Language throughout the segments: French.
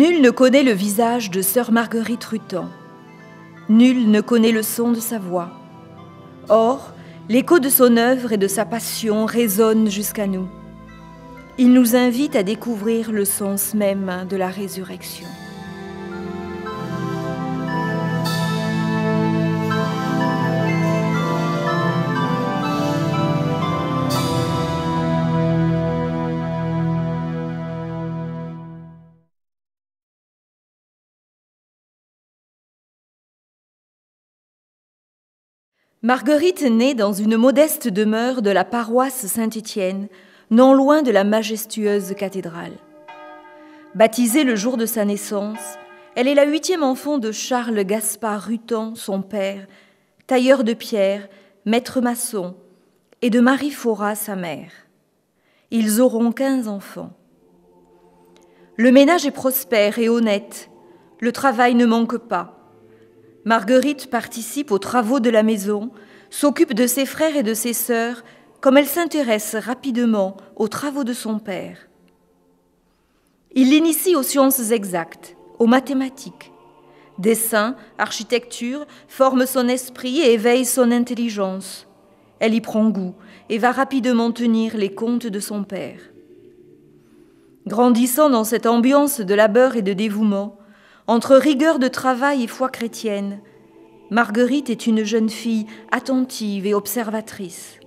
Nul ne connaît le visage de sœur Marguerite Rutan. Nul ne connaît le son de sa voix. Or, l'écho de son œuvre et de sa passion résonne jusqu'à nous. Il nous invite à découvrir le sens même de la résurrection. Marguerite naît dans une modeste demeure de la paroisse Saint-Étienne, non loin de la majestueuse cathédrale. Baptisée le jour de sa naissance, elle est la huitième enfant de Charles Gaspard Rutan, son père, tailleur de pierre, maître maçon, et de Marie Fora, sa mère. Ils auront quinze enfants. Le ménage est prospère et honnête, le travail ne manque pas. Marguerite participe aux travaux de la maison, s'occupe de ses frères et de ses sœurs, comme elle s'intéresse rapidement aux travaux de son père. Il l'initie aux sciences exactes, aux mathématiques. Dessin, architecture forment son esprit et éveillent son intelligence. Elle y prend goût et va rapidement tenir les comptes de son père. Grandissant dans cette ambiance de labeur et de dévouement, entre rigueur de travail et foi chrétienne, Marguerite est une jeune fille attentive et observatrice.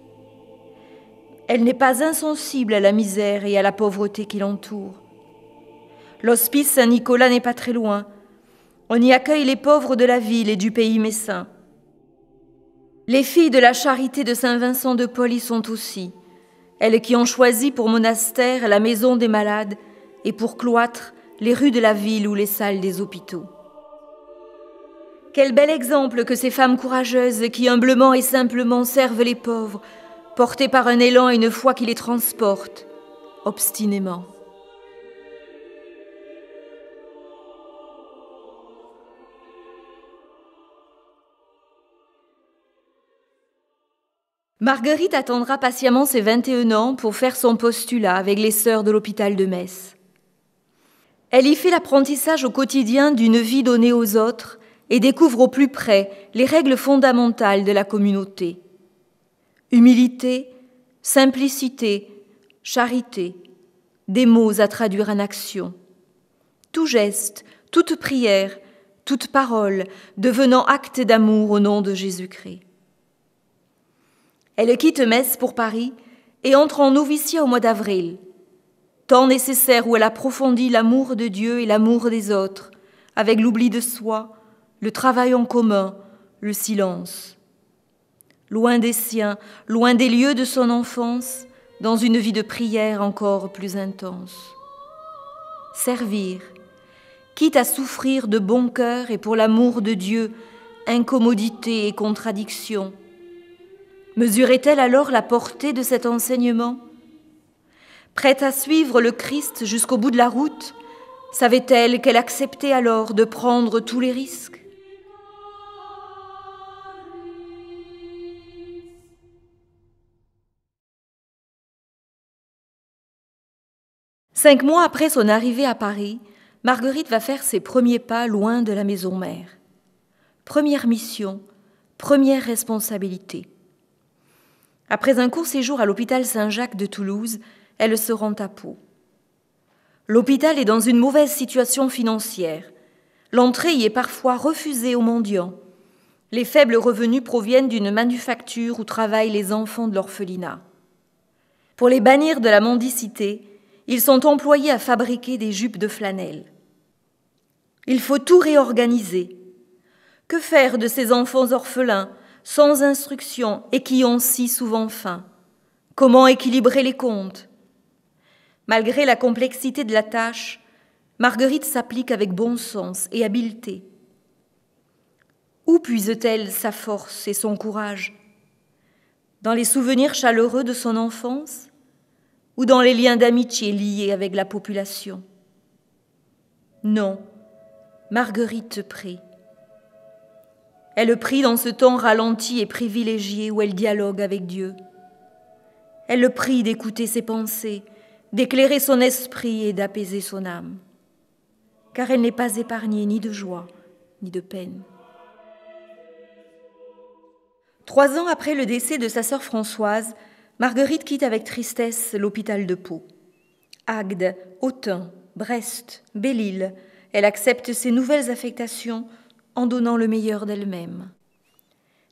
Elle n'est pas insensible à la misère et à la pauvreté qui l'entoure. L'hospice Saint-Nicolas n'est pas très loin. On y accueille les pauvres de la ville et du pays messin. Les filles de la charité de Saint-Vincent de Paul y sont aussi, elles qui ont choisi pour monastère la maison des malades et pour cloître les rues de la ville ou les salles des hôpitaux. Quel bel exemple que ces femmes courageuses qui humblement et simplement servent les pauvres, portées par un élan et une foi qui les transporte, obstinément. Marguerite attendra patiemment ses 21 ans pour faire son postulat avec les sœurs de l'hôpital de Metz. Elle y fait l'apprentissage au quotidien d'une vie donnée aux autres et découvre au plus près les règles fondamentales de la communauté. Humilité, simplicité, charité, des mots à traduire en action. Tout geste, toute prière, toute parole devenant acte d'amour au nom de Jésus-Christ. Elle quitte Metz pour Paris et entre en noviciat au mois d'avril temps nécessaire où elle approfondit l'amour de Dieu et l'amour des autres, avec l'oubli de soi, le travail en commun, le silence. Loin des siens, loin des lieux de son enfance, dans une vie de prière encore plus intense. Servir, quitte à souffrir de bon cœur et pour l'amour de Dieu, incommodité et contradiction. Mesurait-elle alors la portée de cet enseignement prête à suivre le Christ jusqu'au bout de la route, savait-elle qu'elle acceptait alors de prendre tous les risques Cinq mois après son arrivée à Paris, Marguerite va faire ses premiers pas loin de la maison mère. Première mission, première responsabilité. Après un court séjour à l'hôpital Saint-Jacques de Toulouse, se seront à Pau. L'hôpital est dans une mauvaise situation financière. L'entrée y est parfois refusée aux mendiants. Les faibles revenus proviennent d'une manufacture où travaillent les enfants de l'orphelinat. Pour les bannir de la mendicité, ils sont employés à fabriquer des jupes de flanelle. Il faut tout réorganiser. Que faire de ces enfants orphelins sans instruction et qui ont si souvent faim Comment équilibrer les comptes Malgré la complexité de la tâche, Marguerite s'applique avec bon sens et habileté. Où puise-t-elle sa force et son courage Dans les souvenirs chaleureux de son enfance ou dans les liens d'amitié liés avec la population Non, Marguerite prie. Elle prie dans ce temps ralenti et privilégié où elle dialogue avec Dieu. Elle prie d'écouter ses pensées, d'éclairer son esprit et d'apaiser son âme, car elle n'est pas épargnée ni de joie, ni de peine. Trois ans après le décès de sa sœur Françoise, Marguerite quitte avec tristesse l'hôpital de Pau. Agde, Autun, Brest, Belle-Île, elle accepte ses nouvelles affectations en donnant le meilleur d'elle-même.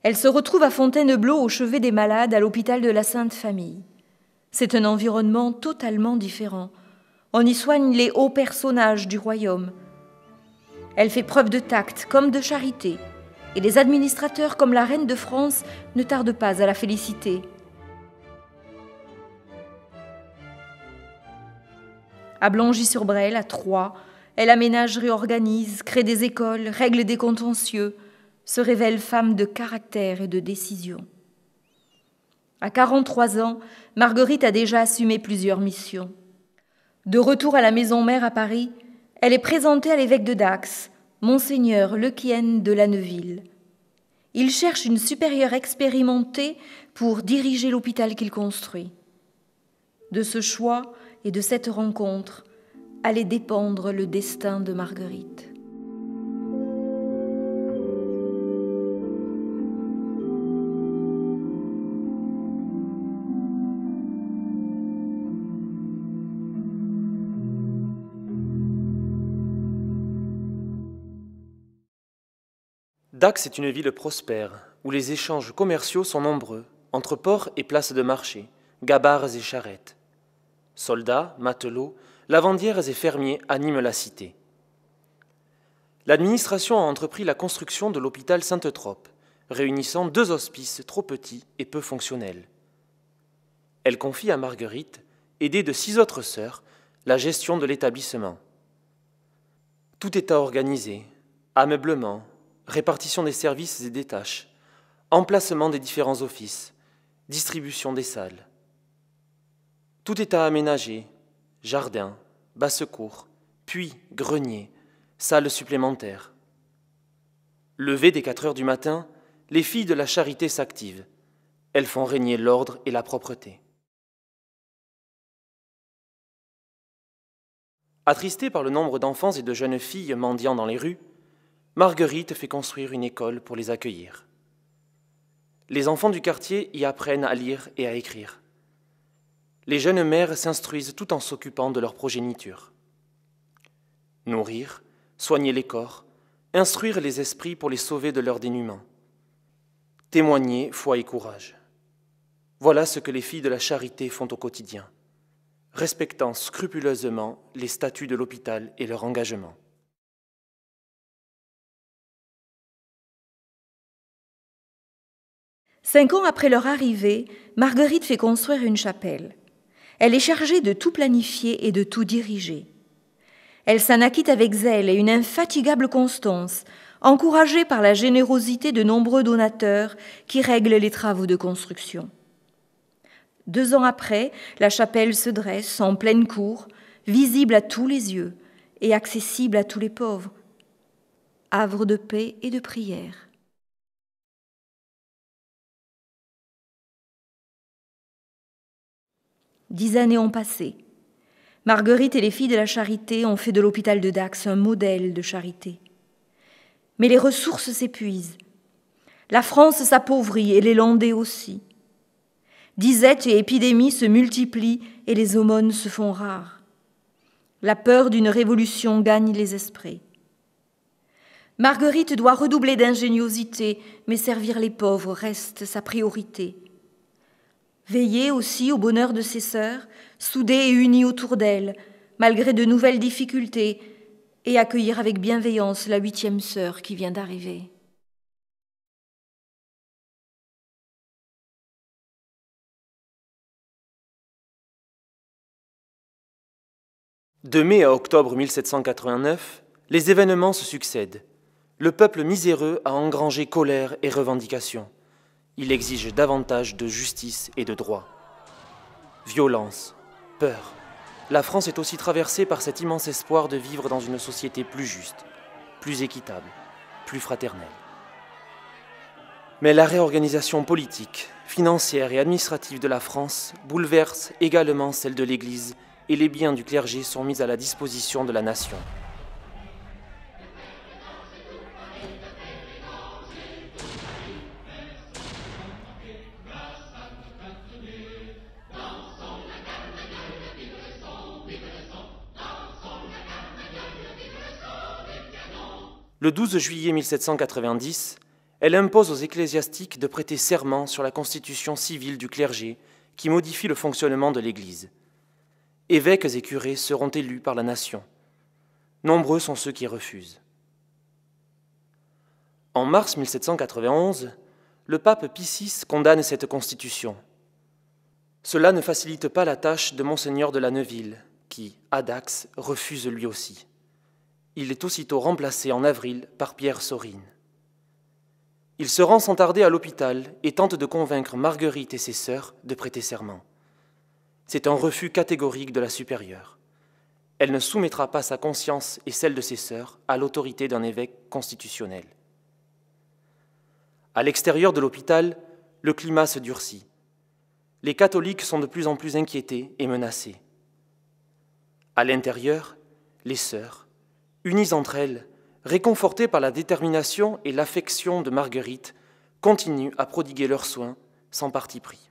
Elle se retrouve à Fontainebleau au chevet des malades à l'hôpital de la Sainte Famille. C'est un environnement totalement différent. On y soigne les hauts personnages du royaume. Elle fait preuve de tact comme de charité, et les administrateurs comme la reine de France ne tardent pas à la féliciter. À Blangy-sur-Brel, à Troyes, elle aménage, réorganise, crée des écoles, règle des contentieux, se révèle femme de caractère et de décision. À 43 ans, Marguerite a déjà assumé plusieurs missions. De retour à la maison mère à Paris, elle est présentée à l'évêque de Dax, Monseigneur Lequien de Lanneville. Il cherche une supérieure expérimentée pour diriger l'hôpital qu'il construit. De ce choix et de cette rencontre allait dépendre le destin de Marguerite. Dax est une ville prospère, où les échanges commerciaux sont nombreux, entre ports et places de marché, gabarres et charrettes. Soldats, matelots, lavandières et fermiers animent la cité. L'administration a entrepris la construction de l'hôpital Sainte-Trope, réunissant deux hospices trop petits et peu fonctionnels. Elle confie à Marguerite, aidée de six autres sœurs, la gestion de l'établissement. Tout est à organiser, ameublement, répartition des services et des tâches, emplacement des différents offices, distribution des salles. Tout est à aménager, jardin, basse-cour, puits, greniers, salle supplémentaires. Levées dès 4 heures du matin, les filles de la charité s'activent. Elles font régner l'ordre et la propreté. Attristées par le nombre d'enfants et de jeunes filles mendiant dans les rues, Marguerite fait construire une école pour les accueillir. Les enfants du quartier y apprennent à lire et à écrire. Les jeunes mères s'instruisent tout en s'occupant de leur progéniture. Nourrir, soigner les corps, instruire les esprits pour les sauver de leur dénuement. Témoigner foi et courage. Voilà ce que les filles de la charité font au quotidien, respectant scrupuleusement les statuts de l'hôpital et leur engagement. Cinq ans après leur arrivée, Marguerite fait construire une chapelle. Elle est chargée de tout planifier et de tout diriger. Elle s'en acquitte avec zèle et une infatigable constance, encouragée par la générosité de nombreux donateurs qui règlent les travaux de construction. Deux ans après, la chapelle se dresse en pleine cour, visible à tous les yeux et accessible à tous les pauvres, havre de paix et de prière. Dix années ont passé. Marguerite et les filles de la charité ont fait de l'hôpital de Dax un modèle de charité. Mais les ressources s'épuisent. La France s'appauvrit et les Landais aussi. Disettes et épidémies se multiplient et les aumônes se font rares. La peur d'une révolution gagne les esprits. Marguerite doit redoubler d'ingéniosité, mais servir les pauvres reste sa priorité. Veillez aussi au bonheur de ses sœurs, soudées et unies autour d'elles, malgré de nouvelles difficultés, et accueillir avec bienveillance la huitième sœur qui vient d'arriver. De mai à octobre 1789, les événements se succèdent. Le peuple miséreux a engrangé colère et revendications. Il exige davantage de justice et de droit. Violence, peur. La France est aussi traversée par cet immense espoir de vivre dans une société plus juste, plus équitable, plus fraternelle. Mais la réorganisation politique, financière et administrative de la France bouleverse également celle de l'Église et les biens du clergé sont mis à la disposition de la nation. le 12 juillet 1790, elle impose aux ecclésiastiques de prêter serment sur la constitution civile du clergé qui modifie le fonctionnement de l'Église. Évêques et curés seront élus par la nation. Nombreux sont ceux qui refusent. En mars 1791, le pape Pie VI condamne cette constitution. Cela ne facilite pas la tâche de Monseigneur de la Neuville, qui, à Dax, refuse lui aussi. Il est aussitôt remplacé en avril par Pierre Sorine. Il se rend sans tarder à l'hôpital et tente de convaincre Marguerite et ses sœurs de prêter serment. C'est un refus catégorique de la supérieure. Elle ne soumettra pas sa conscience et celle de ses sœurs à l'autorité d'un évêque constitutionnel. À l'extérieur de l'hôpital, le climat se durcit. Les catholiques sont de plus en plus inquiétés et menacés. À l'intérieur, les sœurs, unies entre elles, réconfortées par la détermination et l'affection de Marguerite, continuent à prodiguer leurs soins sans parti pris.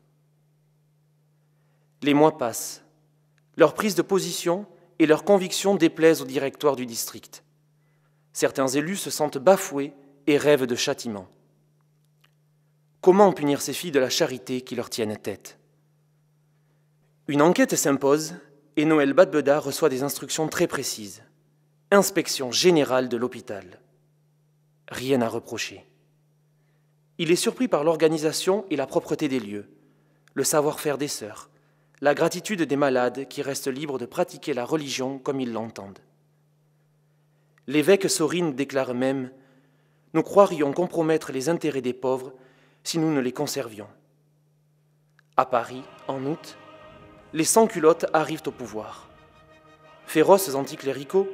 Les mois passent. Leur prise de position et leurs convictions déplaisent au directoire du district. Certains élus se sentent bafoués et rêvent de châtiment. Comment punir ces filles de la charité qui leur tiennent tête Une enquête s'impose et Noël Badbeda reçoit des instructions très précises. Inspection générale de l'hôpital. Rien à reprocher. Il est surpris par l'organisation et la propreté des lieux, le savoir-faire des sœurs, la gratitude des malades qui restent libres de pratiquer la religion comme ils l'entendent. L'évêque Sorine déclare même Nous croirions compromettre les intérêts des pauvres si nous ne les conservions. À Paris, en août, les sans-culottes arrivent au pouvoir. Féroces anticléricaux,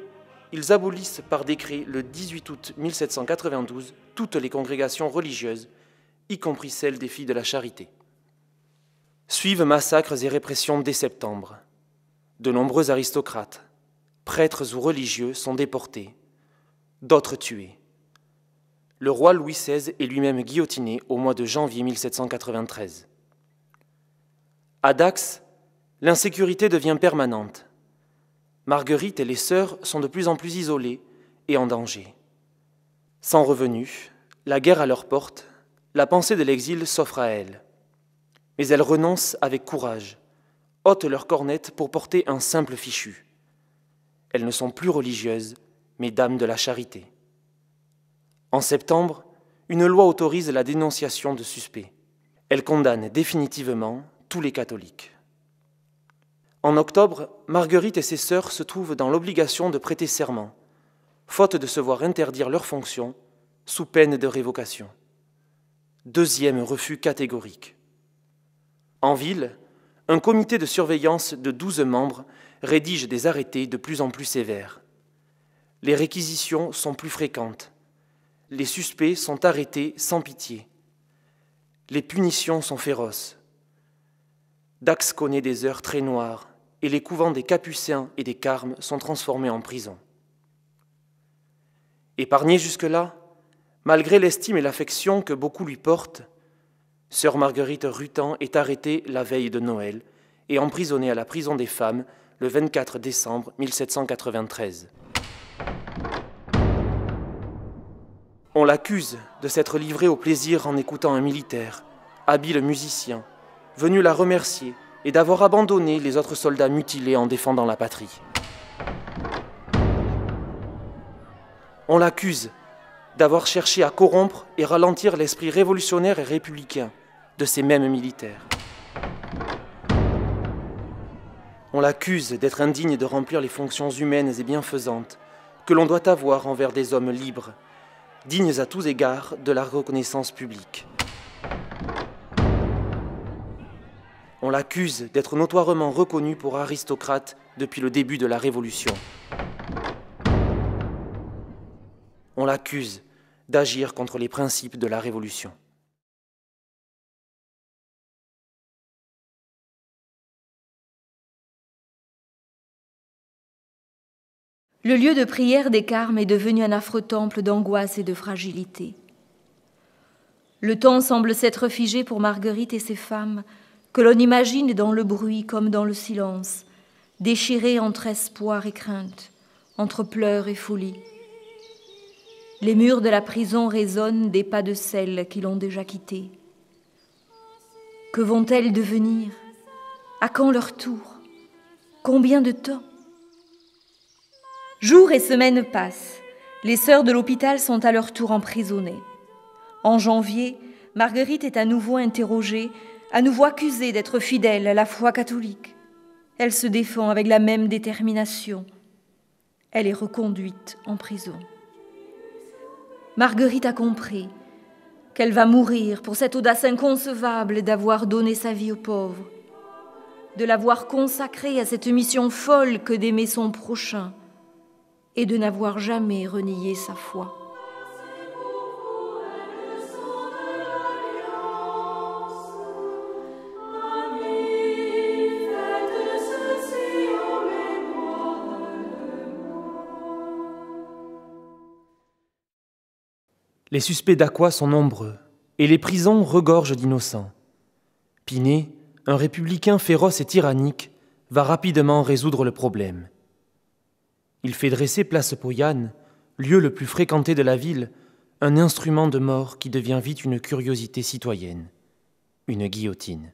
ils abolissent par décret le 18 août 1792 toutes les congrégations religieuses, y compris celles des filles de la charité. Suivent massacres et répressions dès septembre. De nombreux aristocrates, prêtres ou religieux sont déportés, d'autres tués. Le roi Louis XVI est lui-même guillotiné au mois de janvier 1793. À Dax, l'insécurité devient permanente Marguerite et les sœurs sont de plus en plus isolées et en danger. Sans revenus, la guerre à leur porte, la pensée de l'exil s'offre à elles. Mais elles renoncent avec courage, ôtent leurs cornettes pour porter un simple fichu. Elles ne sont plus religieuses, mais dames de la charité. En septembre, une loi autorise la dénonciation de suspects. Elle condamne définitivement tous les catholiques. En octobre, Marguerite et ses sœurs se trouvent dans l'obligation de prêter serment, faute de se voir interdire leurs fonctions, sous peine de révocation. Deuxième refus catégorique. En ville, un comité de surveillance de douze membres rédige des arrêtés de plus en plus sévères. Les réquisitions sont plus fréquentes. Les suspects sont arrêtés sans pitié. Les punitions sont féroces. Dax connaît des heures très noires et les couvents des Capucins et des Carmes sont transformés en prison. Épargnée jusque-là, malgré l'estime et l'affection que beaucoup lui portent, sœur Marguerite Rutan est arrêtée la veille de Noël et emprisonnée à la prison des femmes le 24 décembre 1793. On l'accuse de s'être livrée au plaisir en écoutant un militaire, habile musicien, venu la remercier et d'avoir abandonné les autres soldats mutilés en défendant la patrie. On l'accuse d'avoir cherché à corrompre et ralentir l'esprit révolutionnaire et républicain de ces mêmes militaires. On l'accuse d'être indigne de remplir les fonctions humaines et bienfaisantes que l'on doit avoir envers des hommes libres, dignes à tous égards de la reconnaissance publique. on l'accuse d'être notoirement reconnu pour aristocrate depuis le début de la Révolution. On l'accuse d'agir contre les principes de la Révolution. Le lieu de prière des Carmes est devenu un affreux temple d'angoisse et de fragilité. Le temps semble s'être figé pour Marguerite et ses femmes, que l'on imagine dans le bruit comme dans le silence, déchirée entre espoir et crainte, entre pleurs et folie. Les murs de la prison résonnent des pas de celles qui l'ont déjà quittée. Que vont-elles devenir À quand leur tour Combien de temps Jours et semaines passent. Les sœurs de l'hôpital sont à leur tour emprisonnées. En janvier, Marguerite est à nouveau interrogée à nouveau accusée d'être fidèle à la foi catholique. Elle se défend avec la même détermination. Elle est reconduite en prison. Marguerite a compris qu'elle va mourir pour cette audace inconcevable d'avoir donné sa vie aux pauvres, de l'avoir consacrée à cette mission folle que d'aimer son prochain et de n'avoir jamais renié sa foi. Les suspects d'Aqua sont nombreux, et les prisons regorgent d'innocents. Pinet, un républicain féroce et tyrannique, va rapidement résoudre le problème. Il fait dresser place Poyane, lieu le plus fréquenté de la ville, un instrument de mort qui devient vite une curiosité citoyenne, une guillotine.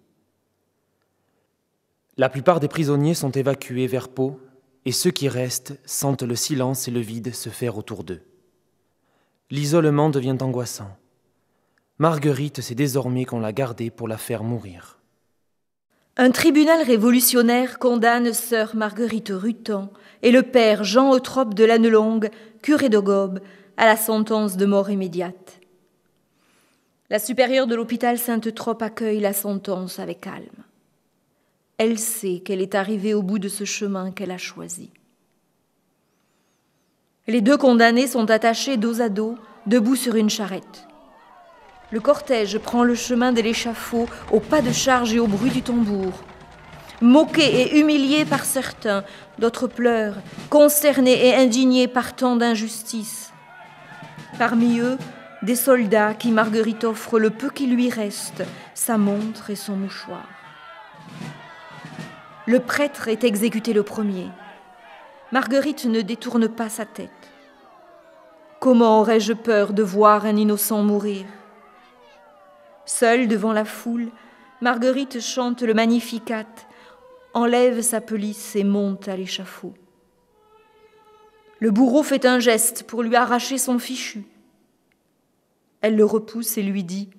La plupart des prisonniers sont évacués vers Pau, et ceux qui restent sentent le silence et le vide se faire autour d'eux l'isolement devient angoissant. Marguerite sait désormais qu'on l'a gardée pour la faire mourir. Un tribunal révolutionnaire condamne sœur Marguerite Rutan et le père Jean Eutrope de Lannelongue, curé de Gobe, à la sentence de mort immédiate. La supérieure de l'hôpital sainte eutrope accueille la sentence avec calme. Elle sait qu'elle est arrivée au bout de ce chemin qu'elle a choisi. Les deux condamnés sont attachés dos à dos debout sur une charrette. Le cortège prend le chemin de l'échafaud au pas de charge et au bruit du tambour. Moqués et humiliés par certains, d'autres pleurent, concernés et indignés par tant d'injustices. Parmi eux, des soldats qui Marguerite offre le peu qui lui reste, sa montre et son mouchoir. Le prêtre est exécuté le premier. Marguerite ne détourne pas sa tête. Comment aurais-je peur de voir un innocent mourir Seule devant la foule, Marguerite chante le Magnificat, enlève sa pelisse et monte à l'échafaud. Le bourreau fait un geste pour lui arracher son fichu. Elle le repousse et lui dit ⁇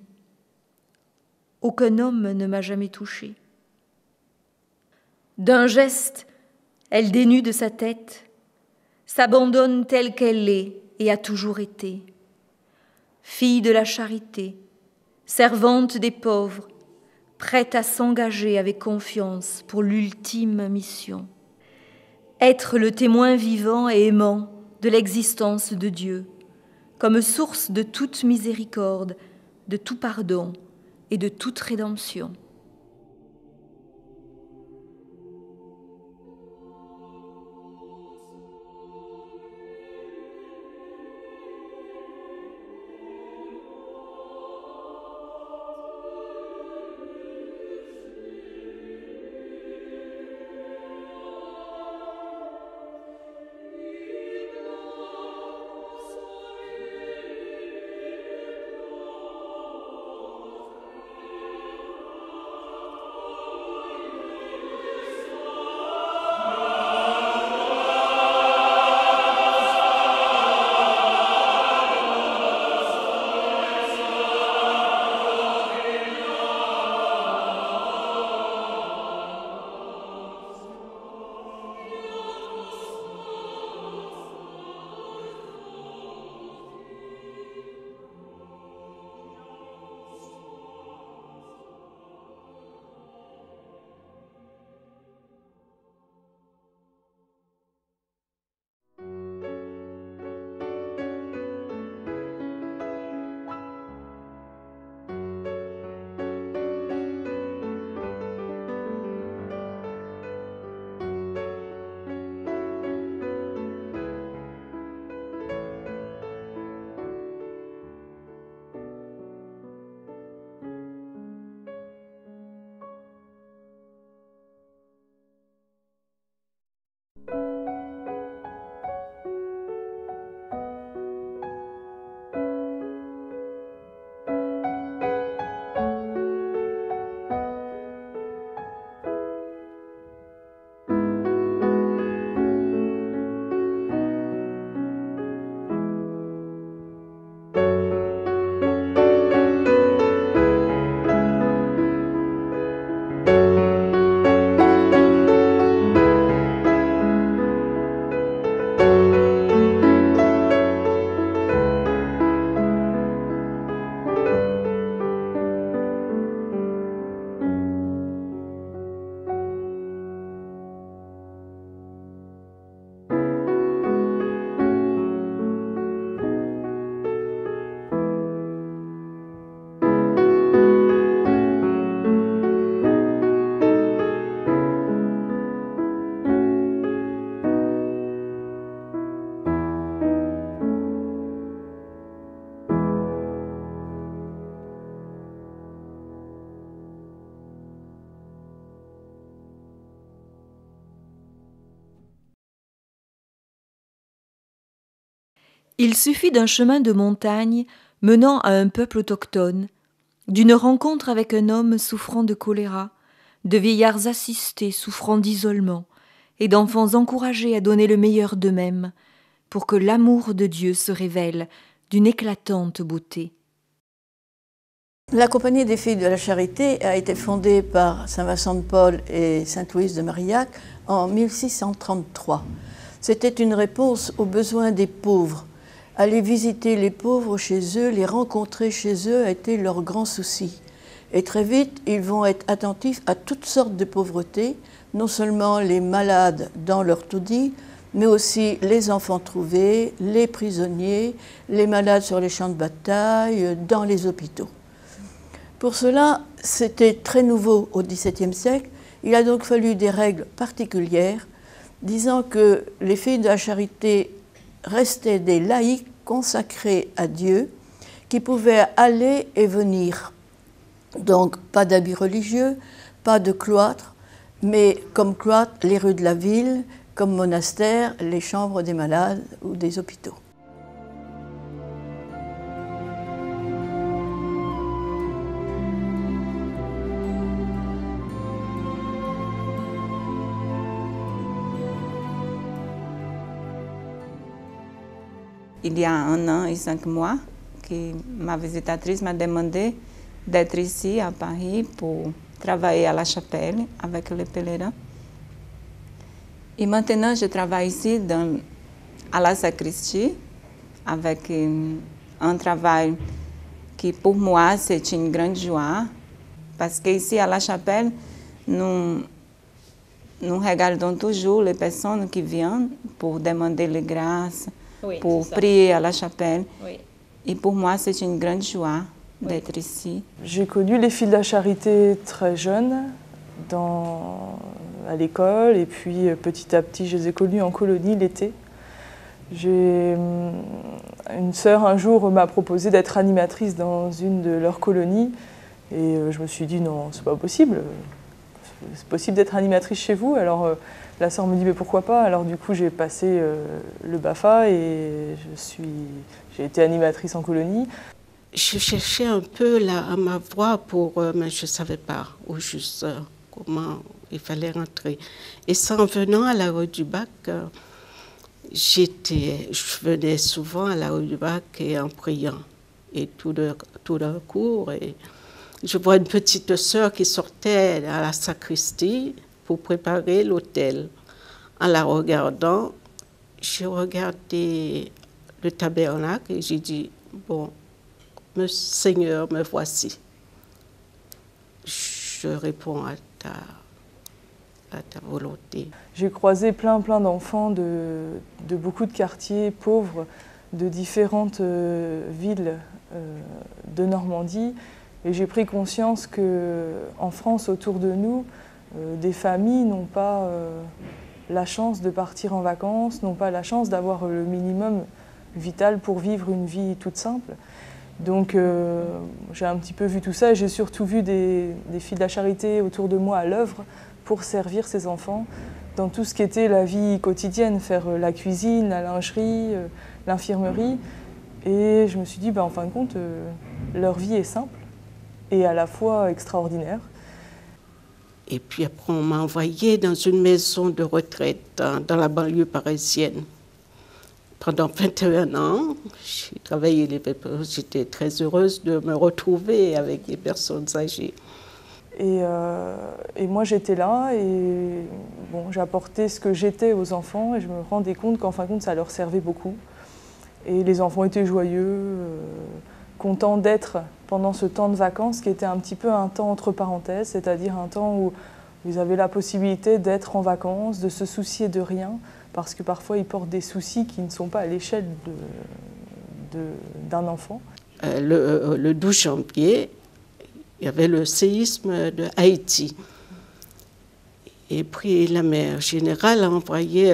Aucun homme ne m'a jamais touché ⁇ D'un geste, elle dénude sa tête, s'abandonne telle qu'elle est, et a toujours été. Fille de la charité, servante des pauvres, prête à s'engager avec confiance pour l'ultime mission. Être le témoin vivant et aimant de l'existence de Dieu, comme source de toute miséricorde, de tout pardon et de toute rédemption. Il suffit d'un chemin de montagne menant à un peuple autochtone, d'une rencontre avec un homme souffrant de choléra, de vieillards assistés souffrant d'isolement, et d'enfants encouragés à donner le meilleur d'eux-mêmes, pour que l'amour de Dieu se révèle d'une éclatante beauté. La Compagnie des Filles de la Charité a été fondée par Saint Vincent de Paul et Sainte Louise de Marillac en 1633. C'était une réponse aux besoins des pauvres aller visiter les pauvres chez eux, les rencontrer chez eux a été leur grand souci. Et très vite, ils vont être attentifs à toutes sortes de pauvretés, non seulement les malades dans leur taudis, mais aussi les enfants trouvés, les prisonniers, les malades sur les champs de bataille, dans les hôpitaux. Pour cela, c'était très nouveau au XVIIe siècle. Il a donc fallu des règles particulières disant que les filles de la charité restaient des laïcs consacrés à Dieu qui pouvaient aller et venir. Donc pas d'habits religieux, pas de cloître, mais comme cloître les rues de la ville, comme monastère les chambres des malades ou des hôpitaux. il y a un an et cinq mois, que ma visitatrice m'a demandé d'être ici à Paris pour travailler à La Chapelle avec les pèlerins. Et maintenant, je travaille ici dans, à la sacristie avec euh, un travail que pour moi c'est une grande joie parce qu'ici à La Chapelle, nous, nous regardons toujours les personnes qui viennent pour demander les grâces. pour prier à la chapelle. Et pour moi, c'est une grande joie d'être ici. J'ai connu les filles de la charité très jeune dans, à l'école et puis euh, petit à petit, je les ai connues en colonie l'été. J'ai hum, une sœur un jour m'a proposé d'être animatrice dans une de leurs colonies et euh, je me suis dit non, c'est pas possible. C'est possible d'être animatrice chez vous. Alors euh, la sœur me dit mais pourquoi pas Alors du coup j'ai passé euh, le BAFA et je suis, j'ai été animatrice en colonie. Je cherchais un peu ma voix pour, euh, mais je ne savais pas ou juste comment il fallait rentrer. Et sans venant à la rue du Bac, euh, j'étais, je venais souvent à la rue du Bac et en priant et tout d'un tout cours. Et je vois une petite sœur qui sortait à la sacristie pour préparer l'hôtel. En la regardant, j'ai regardé le tabernacle et j'ai dit, bon, me, Seigneur, me voici. Je réponds à ta, à ta volonté. J'ai croisé plein, plein d'enfants de, beaucoup de quartiers pauvres, de différentes euh, villes euh, de Normandie. Et j'ai pris conscience que en France, autour de nous, euh, des familles n'ont pas euh, la chance de partir en vacances, n'ont pas la chance d'avoir le minimum vital pour vivre une vie toute simple. Donc euh, j'ai un petit peu vu tout ça et j'ai surtout vu des, filles de la charité autour de moi à l'œuvre pour servir ces enfants dans tout ce qui était la vie quotidienne, faire la cuisine, la lingerie, l'infirmerie. Et je me suis dit, bah, en fin de compte, leur vie est simple et à la fois extraordinaire. Et puis après, on m'a envoyé dans une maison de retraite dans, la banlieue parisienne. Pendant 21 ans, j'ai travaillé les J'étais très heureuse de me retrouver avec des personnes âgées. Euh, et, moi, j'étais là et bon, j'apportais ce que j'étais aux enfants et je me rendais compte qu'en fin de compte, ça leur servait beaucoup. Et les enfants étaient joyeux. Euh, content d'être pendant ce temps de vacances qui était un petit peu un temps entre parenthèses, c'est-à-dire un temps où vous avez la possibilité d'être en vacances, de se soucier de rien, parce que parfois ils portent des soucis qui ne sont pas à l'échelle d'un enfant. Euh, le, 12 euh, janvier, il y avait le séisme de Haïti. Et puis la mère générale a envoyé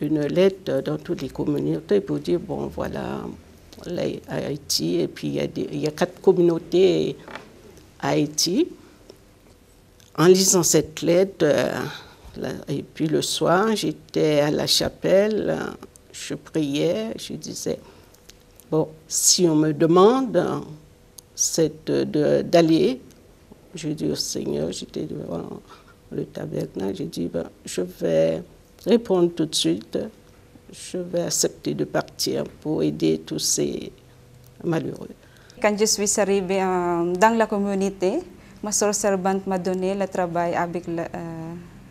une lettre dans toutes les communautés pour dire, bon voilà, à Haïti, et puis il y, a quatre communautés à Haïti. En lisant cette lettre, euh, et puis le soir, j'étais à la chapelle, je priais, je disais, bon, si on me demande d'aller, je dis au Seigneur, j'étais devant le tabernacle, j'ai dit, ben, je vais répondre tout de suite je vais accepter de partir pour aider tous ces malheureux. Quand je suis arrivée euh, dans la communauté, ma soeur servante m'a donné le travail avec euh,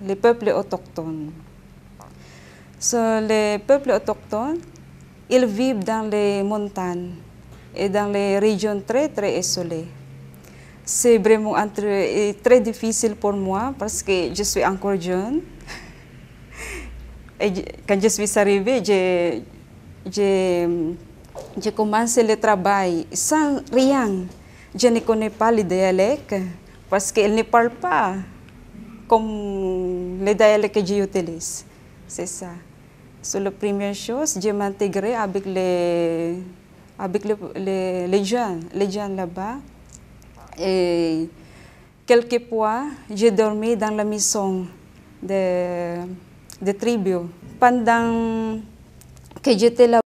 les peuples autochtones. les peuples autochtones, ils vivent dans les montagnes et dans les régions très très isolées. C'est vraiment très difficile pour moi parce que je suis encore jeune. Et eh, quand je suis arrivée, j'ai commencé le travail sans rien. Je ne connais pas le dialecte parce qu'elle ne parle pas comme le dialecte que j'utilise. C'est ça. Sur la première chose, je m'intégrais avec les, avec les, les, les là-bas. Et quelquefois, j'ai dormi dans la maison de de Tribio, pandang kay Jitila